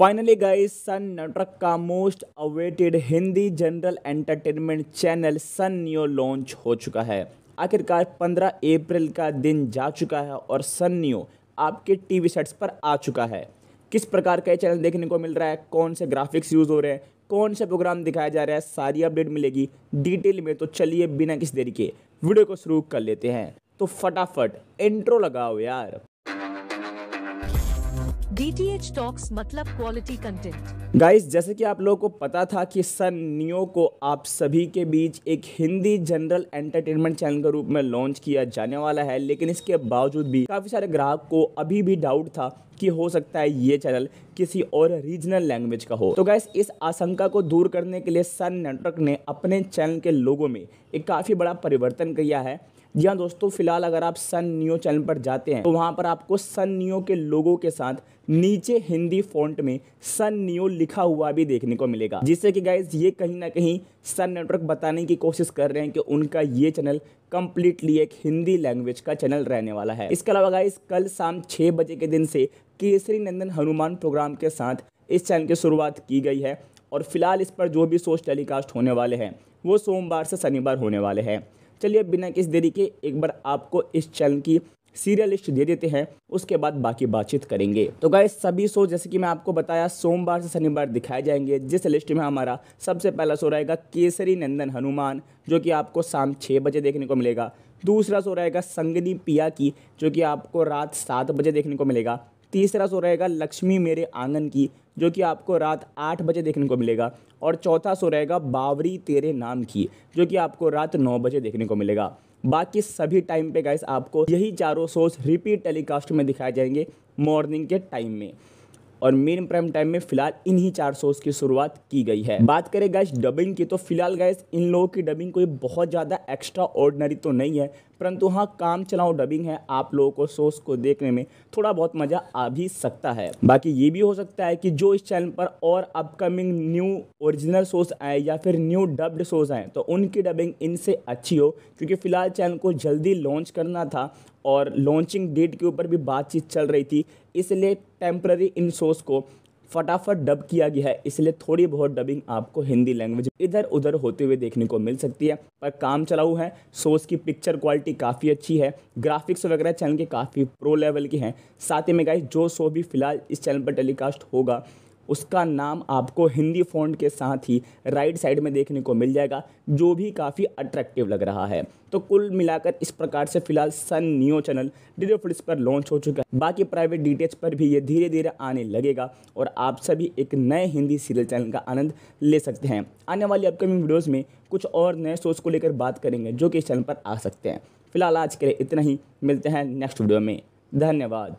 finally guys Sun network का most awaited Hindi general entertainment channel Sun new launch हो चुका है आखिरकार 15 अप्रैल का दिन जा चुका है और सन न्यू आपके टीवी सेट्स पर आ चुका है किस प्रकार का ये चैनल देखने को मिल रहा है कौन से ग्राफिक्स यूज़ हो रहे हैं कौन से प्रोग्राम दिखाया जा रहा है सारी अपडेट मिलेगी डिटेल में तो चलिए बिना किसी देरी के वीडियो को शुरू कर लेते हैं तो फटाफट इंट्रो लगाओ यार DTH Talks मतलब क्वालिटी कंटेंट गाइस जैसे कि आप लोगों को पता था कि सन नियो को आप सभी के बीच एक हिंदी जनरल एंटरटेनमेंट चैनल के रूप में लॉन्च किया जाने वाला है लेकिन इसके बावजूद भी काफ़ी सारे ग्राहक को अभी भी डाउट था कि हो सकता है ये चैनल किसी और रीजनल लैंग्वेज का हो तो गैस इस आशंका को दूर करने के लिए सन नेटवर्क ने अपने चैनल के लोगों में एक काफ़ी बड़ा परिवर्तन किया है जी हाँ दोस्तों फिलहाल अगर आप सन न्यू चैनल पर जाते हैं तो वहाँ पर आपको सन न्यू के लोगों के साथ नीचे हिंदी फॉन्ट में सन न्यू लिखा हुआ भी देखने को मिलेगा जिससे कि गाइज ये कहीं ना कहीं सन नेटवर्क बताने की कोशिश कर रहे हैं कि उनका ये चैनल कम्प्लीटली एक हिंदी लैंग्वेज का चैनल रहने वाला है इसके अलावा गाइज कल शाम छः बजे के दिन से केसरी नंदन हनुमान प्रोग्राम के साथ इस चैनल की शुरुआत की गई है और फिलहाल इस पर जो भी सोच टेलीकास्ट होने वाले हैं वो सोमवार से शनिवार होने वाले हैं चलिए बिना किस देरी के एक बार आपको इस चैनल की सीरियल लिस्ट दे देते हैं उसके बाद बाकी बातचीत करेंगे तो गाय सभी शो जैसे कि मैं आपको बताया सोमवार से शनिवार दिखाए जाएंगे जिस लिस्ट में हमारा सबसे पहला शो रहेगा केसरी नंदन हनुमान जो कि आपको शाम छः बजे देखने को मिलेगा दूसरा शो रहेगा संगनी पिया की जो कि आपको रात सात बजे देखने को मिलेगा तीसरा शो रहेगा लक्ष्मी मेरे आंगन की जो कि आपको रात आठ बजे देखने को मिलेगा और चौथा शो रहेगा बावरी तेरे नाम की जो कि आपको रात नौ बजे देखने को मिलेगा बाकी सभी टाइम पे गाइस आपको यही चारों शोज रिपीट टेलीकास्ट में दिखाए जाएंगे मॉर्निंग के टाइम में और मेन प्राइम टाइम में फिलहाल इन्हीं चार शोज की शुरुआत की गई है बात करें गैस डबिंग की तो फिलहाल गैस इन लोगों की डबिंग कोई बहुत ज़्यादा एक्स्ट्रा ऑर्डनरी तो नहीं है परंतु हाँ काम चलाओ डबिंग है आप लोगों को सोर्स को देखने में थोड़ा बहुत मज़ा आ भी सकता है बाकी ये भी हो सकता है कि जो इस चैनल पर और अपकमिंग न्यू ओरिजिनल सोर्स आए या फिर न्यू डब्ड सोर्स आए तो उनकी डबिंग इनसे अच्छी हो क्योंकि फ़िलहाल चैनल को जल्दी लॉन्च करना था और लॉन्चिंग डेट के ऊपर भी बातचीत चल रही थी इसलिए टेम्प्ररी इन सोर्स को फटाफट डब किया गया है इसलिए थोड़ी बहुत डबिंग आपको हिंदी लैंग्वेज इधर उधर होते हुए देखने को मिल सकती है पर काम चलाऊ है सोर्स की पिक्चर क्वालिटी काफ़ी अच्छी है ग्राफिक्स वगैरह चैनल के काफ़ी प्रो लेवल के हैं साथ ही में गाइस जो शो भी फिलहाल इस चैनल पर टेलीकास्ट होगा उसका नाम आपको हिंदी फ़ॉन्ट के साथ ही राइट साइड में देखने को मिल जाएगा जो भी काफ़ी अट्रैक्टिव लग रहा है तो कुल मिलाकर इस प्रकार से फिलहाल सन न्यू चैनल डिडो फ्लिक्स पर लॉन्च हो चुका है बाकी प्राइवेट डिटेल्स पर भी ये धीरे धीरे आने लगेगा और आप सभी एक नए हिंदी सीरियल चैनल का आनंद ले सकते हैं आने वाली अपकमिंग वीडियोज़ में कुछ और नए शोज को लेकर बात करेंगे जो कि इस चैनल पर आ सकते हैं फिलहाल आज के लिए इतना ही मिलते हैं नेक्स्ट वीडियो में धन्यवाद